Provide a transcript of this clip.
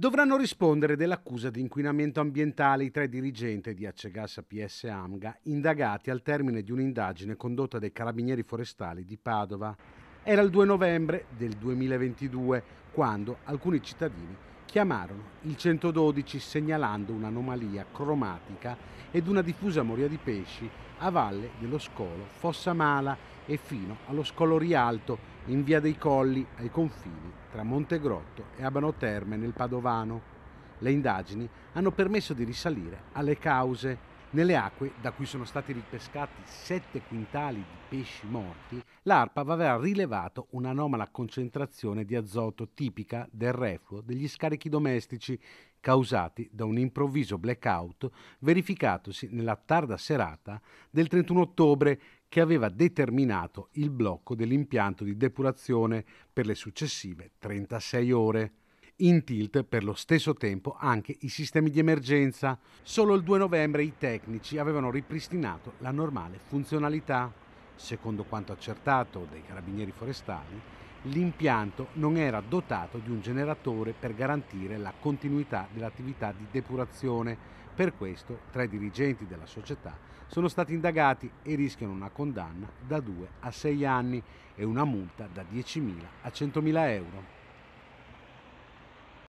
Dovranno rispondere dell'accusa di inquinamento ambientale i tre dirigenti di Accegassa PS Amga, indagati al termine di un'indagine condotta dai carabinieri forestali di Padova. Era il 2 novembre del 2022, quando alcuni cittadini chiamarono il 112 segnalando un'anomalia cromatica ed una diffusa moria di pesci a valle dello scolo Fossa Mala e fino allo Scolo Rialto in via dei Colli ai confini tra Montegrotto e Abano Terme nel Padovano. Le indagini hanno permesso di risalire alle cause nelle acque da cui sono stati ripescati 7 quintali di pesci morti, l'ARPA aveva rilevato un'anomala concentrazione di azoto tipica del refluo degli scarichi domestici causati da un improvviso blackout verificatosi nella tarda serata del 31 ottobre che aveva determinato il blocco dell'impianto di depurazione per le successive 36 ore in tilt per lo stesso tempo anche i sistemi di emergenza. Solo il 2 novembre i tecnici avevano ripristinato la normale funzionalità. Secondo quanto accertato dai carabinieri forestali, l'impianto non era dotato di un generatore per garantire la continuità dell'attività di depurazione. Per questo tre dirigenti della società sono stati indagati e rischiano una condanna da 2 a 6 anni e una multa da 10.000 a 100.000 euro.